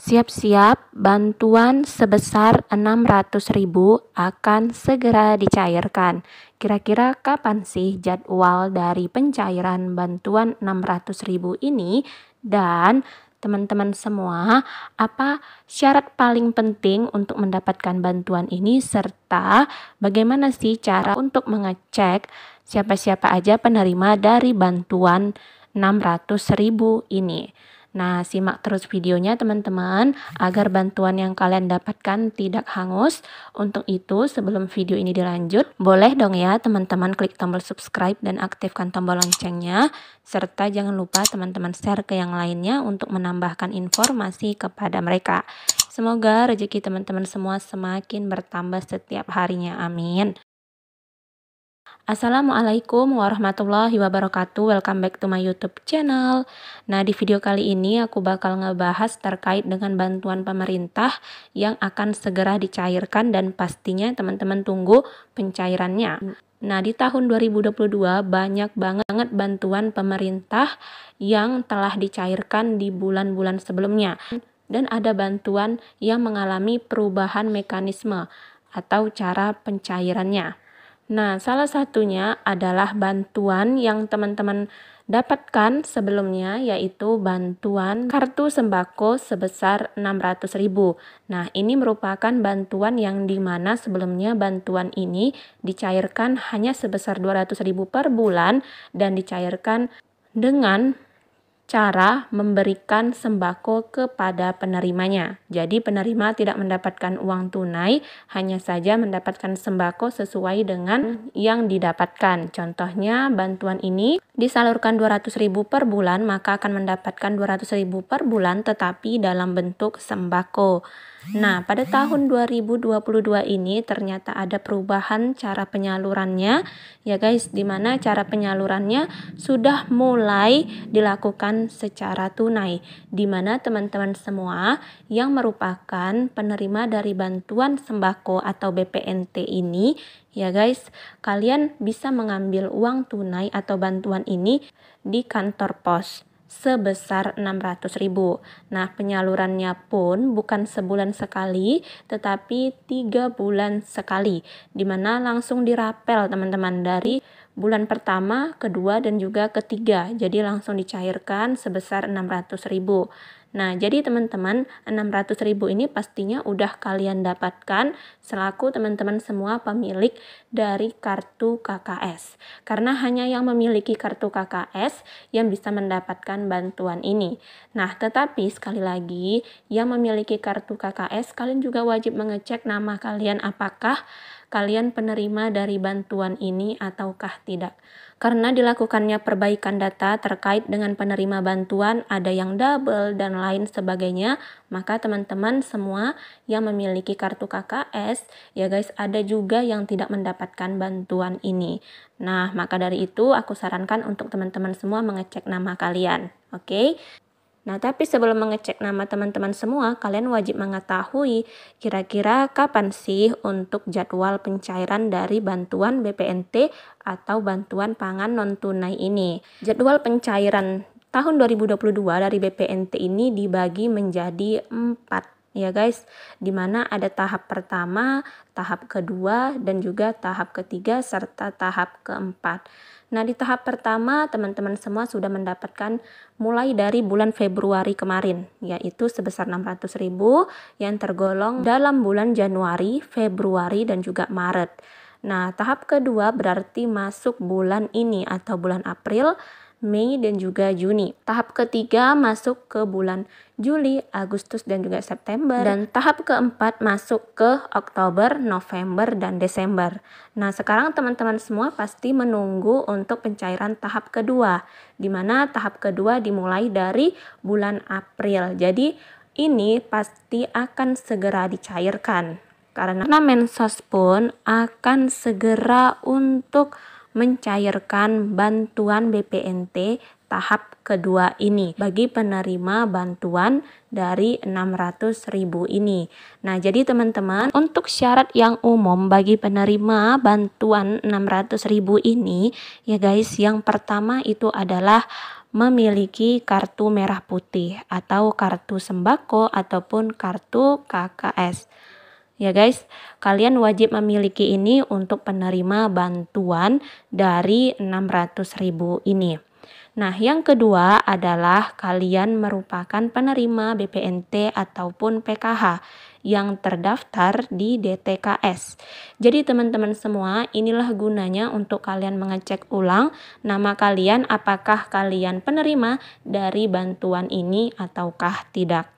Siap-siap, bantuan sebesar 600 ribu akan segera dicairkan. Kira-kira kapan sih jadwal dari pencairan bantuan 600 ribu ini? Dan teman-teman semua, apa syarat paling penting untuk mendapatkan bantuan ini serta bagaimana sih cara untuk mengecek siapa-siapa aja penerima dari bantuan 600 ribu ini? Nah, simak terus videonya teman-teman agar bantuan yang kalian dapatkan tidak hangus. Untuk itu, sebelum video ini dilanjut, boleh dong ya teman-teman klik tombol subscribe dan aktifkan tombol loncengnya serta jangan lupa teman-teman share ke yang lainnya untuk menambahkan informasi kepada mereka. Semoga rezeki teman-teman semua semakin bertambah setiap harinya. Amin. Assalamualaikum warahmatullahi wabarakatuh Welcome back to my youtube channel Nah di video kali ini aku bakal ngebahas terkait dengan bantuan pemerintah Yang akan segera dicairkan dan pastinya teman-teman tunggu pencairannya Nah, di tahun 2022 banyak banget bantuan pemerintah yang telah dicairkan di bulan-bulan sebelumnya dan ada bantuan yang mengalami perubahan mekanisme atau cara pencairannya. Nah, salah satunya adalah bantuan yang teman-teman dapatkan sebelumnya yaitu bantuan kartu sembako sebesar 600.000. Nah, ini merupakan bantuan yang dimana sebelumnya bantuan ini dicairkan hanya sebesar 200.000 per bulan dan dicairkan dengan cara memberikan sembako kepada penerimanya. Jadi, penerima tidak mendapatkan uang tunai, hanya saja mendapatkan sembako sesuai dengan yang didapatkan. Contohnya, bantuan ini disalurkan 200.000 per bulan, maka akan mendapatkan 200.000 per bulan tetapi dalam bentuk sembako. Nah, pada tahun 2022 ini ternyata ada perubahan cara penyalurannya ya guys, di mana cara penyalurannya sudah mulai dilakukan secara tunai di mana teman-teman semua yang merupakan penerima dari bantuan sembako atau BPNT ini ya guys, kalian bisa mengambil uang tunai atau bantuan ini di kantor pos sebesar 600.000. Nah, penyalurannya pun bukan sebulan sekali, tetapi tiga bulan sekali, di mana langsung dirapel teman-teman dari bulan pertama, kedua, dan juga ketiga. Jadi langsung dicairkan sebesar 600.000. Nah, jadi teman-teman, 600.000 ini pastinya udah kalian dapatkan selaku teman-teman semua pemilik dari kartu KKS. Karena hanya yang memiliki kartu KKS yang bisa mendapatkan bantuan ini. Nah, tetapi sekali lagi, yang memiliki kartu KKS kalian juga wajib mengecek nama kalian apakah kalian penerima dari bantuan ini ataukah tidak. Karena dilakukannya perbaikan data terkait dengan penerima bantuan, ada yang double dan lain sebagainya, maka teman-teman semua yang memiliki kartu KKS, ya guys, ada juga yang tidak mendapatkan bantuan ini. Nah, maka dari itu aku sarankan untuk teman-teman semua mengecek nama kalian. Oke. Okay? Nah, tapi sebelum mengecek nama teman-teman semua, kalian wajib mengetahui kira-kira kapan sih untuk jadwal pencairan dari bantuan BPNT atau bantuan pangan non-tunai ini. Jadwal pencairan tahun 2022 dari BPNT ini dibagi menjadi empat ya guys, dimana ada tahap pertama, tahap kedua, dan juga tahap ketiga, serta tahap keempat. Nah, di tahap pertama teman-teman semua sudah mendapatkan mulai dari bulan Februari kemarin, yaitu sebesar ribu yang tergolong dalam bulan Januari, Februari dan juga Maret. Nah, tahap kedua berarti masuk bulan ini atau bulan April Mei dan juga Juni. Tahap ketiga masuk ke bulan Juli, Agustus dan juga September dan tahap keempat masuk ke Oktober, November dan Desember. Nah, sekarang teman-teman semua pasti menunggu untuk pencairan tahap kedua di mana tahap kedua dimulai dari bulan April. Jadi, ini pasti akan segera dicairkan karena mensos pun akan segera untuk mencairkan bantuan BPNT tahap kedua ini bagi penerima bantuan dari 600.000 ini. Nah, jadi teman-teman, untuk syarat yang umum bagi penerima bantuan 600.000 ini ya guys, yang pertama itu adalah memiliki kartu merah putih atau kartu sembako ataupun kartu KKS. Ya guys, kalian wajib memiliki ini untuk penerima bantuan dari 600.000 ini. Nah, yang kedua adalah kalian merupakan penerima BPNT ataupun PKH yang terdaftar di DTKS. Jadi teman-teman semua, inilah gunanya untuk kalian mengecek ulang nama kalian apakah kalian penerima dari bantuan ini ataukah tidak.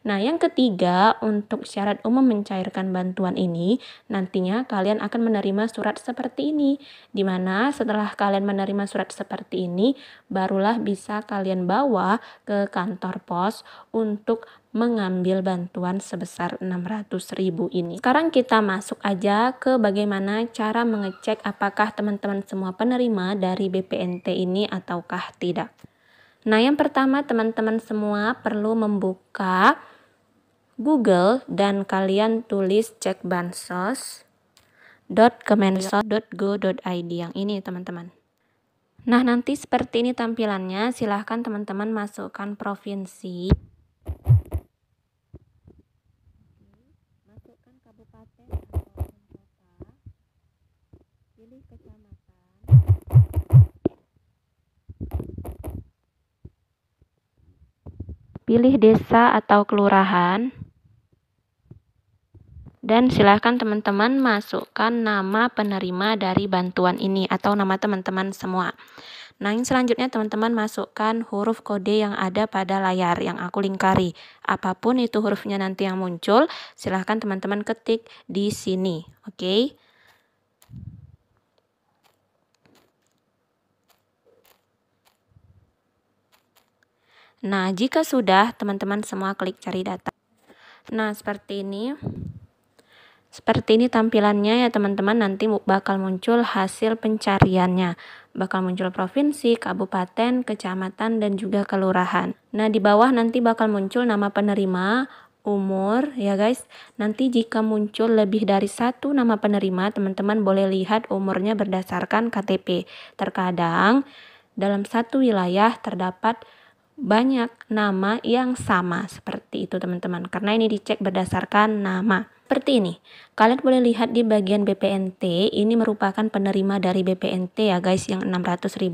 Nah, yang ketiga, untuk syarat umum mencairkan bantuan ini, nantinya kalian akan menerima surat seperti ini, dimana setelah kalian menerima surat seperti ini, barulah bisa kalian bawa ke kantor pos untuk mengambil bantuan sebesar 600.000 ini. Sekarang kita masuk aja ke bagaimana cara mengecek apakah teman-teman semua penerima dari BPNT ini ataukah tidak. Nah, yang pertama teman-teman semua perlu membuka Google dan kalian tulis cek bansos .kemensos.go.id yang ini teman-teman. Nah nanti seperti ini tampilannya silahkan teman-teman masukkan provinsi pilih desa atau kelurahan, dan silahkan teman-teman masukkan nama penerima dari bantuan ini atau nama teman-teman semua. Nah, yang selanjutnya teman-teman masukkan huruf kode yang ada pada layar yang aku lingkari. Apapun itu hurufnya nanti yang muncul, silahkan teman-teman ketik di sini. Oke. Okay? Nah, jika sudah, teman-teman semua klik cari data. Nah, seperti ini. Seperti ini tampilannya ya teman-teman, nanti bakal muncul hasil pencariannya. Bakal muncul provinsi, kabupaten, kecamatan, dan juga kelurahan. Nah, di bawah nanti bakal muncul nama penerima, umur ya guys. Nanti jika muncul lebih dari satu nama penerima, teman-teman boleh lihat umurnya berdasarkan KTP. Terkadang dalam satu wilayah terdapat banyak nama yang sama seperti itu teman-teman karena ini dicek berdasarkan nama seperti ini kalian boleh lihat di bagian BPNT ini merupakan penerima dari BPNT ya guys yang 600.000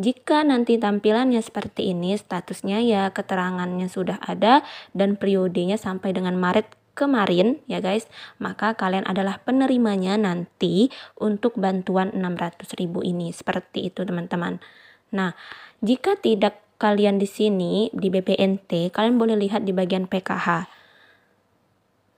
jika nanti tampilannya seperti ini, statusnya ya keterangannya sudah ada dan periodenya sampai dengan Maret kemarin ya guys, maka kalian adalah penerimanya nanti untuk bantuan 600.000 ini. Seperti itu teman-teman. Nah, jika tidak kalian di sini di BPNT, kalian boleh lihat di bagian PKH.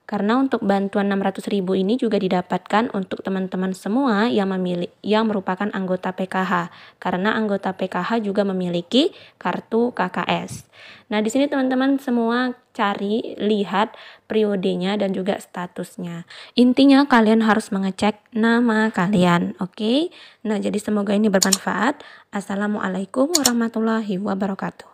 Karena untuk bantuan ribu ini juga didapatkan untuk teman-teman semua yang memilih yang merupakan anggota PKH karena anggota PKH juga memiliki kartu KKS. Nah, di sini teman-teman semua cari, lihat periodenya dan juga statusnya. Intinya kalian harus mengecek nama kalian, oke? Okay? Nah, jadi semoga ini bermanfaat. Assalamualaikum warahmatullahi wabarakatuh.